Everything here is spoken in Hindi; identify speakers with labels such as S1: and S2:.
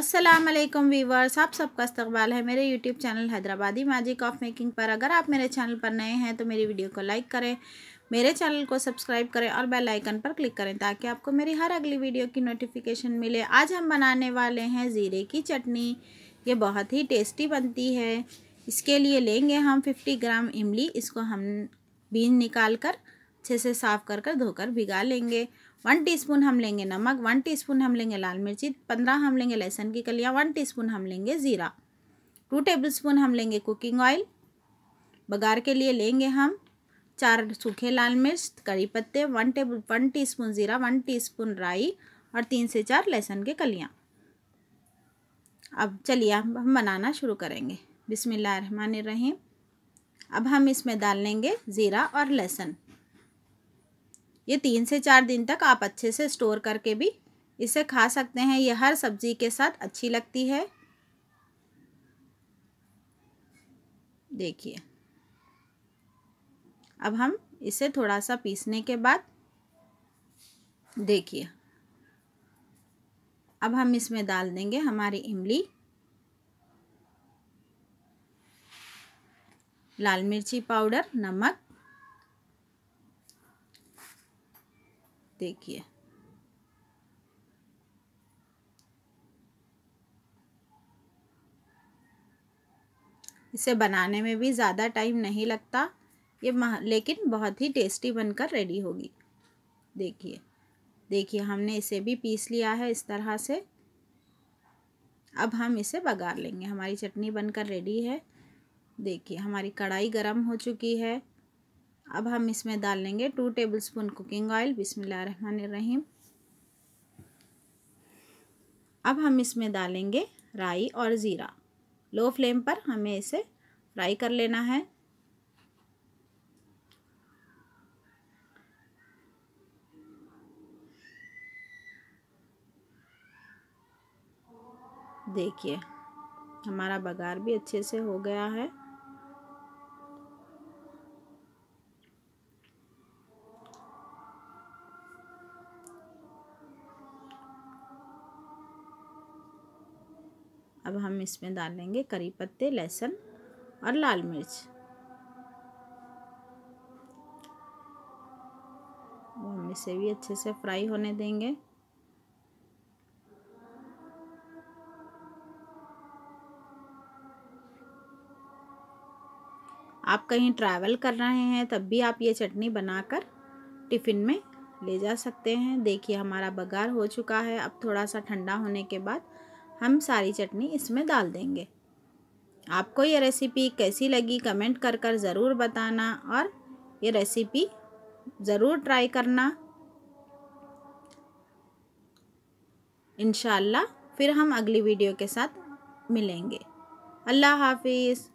S1: अस्सलाम वालेकुम वीवर्स आप सबका इस्तकबाल है मेरे YouTube channel Hyderabadi magic of making पर अगर आप मेरे चैनल पर नए हैं तो मेरी वीडियो को लाइक करें मेरे चैनल को सब्सक्राइब करें और बेल आइकन पर क्लिक करें ताकि आपको मेरी हर अगली वीडियो की नोटिफिकेशन मिले आज हम बनाने वाले हैं ज़ीरे की चटनी ये बहुत ही टेस्टी बनती है इसके लिए लेंगे हम फिफ्टी ग्राम इमली इसको हम बीज निकाल कर अच्छे से साफ़ कर कर धोकर भिगा लेंगे वन टीस्पून हम लेंगे नमक वन टीस्पून हम लेंगे लाल मिर्ची पंद्रह हम लेंगे लहसुन की कलियाँ वन टीस्पून हम लेंगे ज़ीरा टू टेबल स्पून हम लेंगे कुकिंग ऑयल बघार के लिए लेंगे हम चार सूखे लाल मिर्च करी पत्ते वन टेबल वन टी ज़ीरा वन टी राई और तीन से चार लहसुन के कलियाँ अब चलिए अब हम बनाना शुरू करेंगे बिसमीम अब हम इसमें डाल लेंगे ज़ीरा और लहसुन ये तीन से चार दिन तक आप अच्छे से स्टोर करके भी इसे खा सकते हैं ये हर सब्जी के साथ अच्छी लगती है देखिए अब हम इसे थोड़ा सा पीसने के बाद देखिए अब हम इसमें डाल देंगे हमारी इमली लाल मिर्ची पाउडर नमक देखिए इसे बनाने में भी ज़्यादा टाइम नहीं लगता ये लेकिन बहुत ही टेस्टी बनकर रेडी होगी देखिए देखिए हमने इसे भी पीस लिया है इस तरह से अब हम इसे बघार लेंगे हमारी चटनी बनकर रेडी है देखिए हमारी कढ़ाई गरम हो चुकी है अब हम इसमें डाल लेंगे two tablespoon cooking oil Rahim अब हम इसमें डालेंगे राई और ज़ीरा लो फ्लेम पर हमें इसे फ्राई कर लेना है देखिए हमारा बघार भी अच्छे से हो गया है अब हम इसमें डाल करी पत्ते लहसुन और लाल मिर्च हम इसे भी अच्छे से फ्राई होने देंगे आप कहीं ट्रैवल कर रहे हैं तब भी आप ये चटनी बनाकर टिफ़िन में ले जा सकते हैं देखिए हमारा बघार हो चुका है अब थोड़ा सा ठंडा होने के बाद हम सारी चटनी इसमें डाल देंगे आपको ये रेसिपी कैसी लगी कमेंट कर कर ज़रूर बताना और ये रेसिपी ज़रूर ट्राई करना इन फिर हम अगली वीडियो के साथ मिलेंगे अल्लाह हाफिज़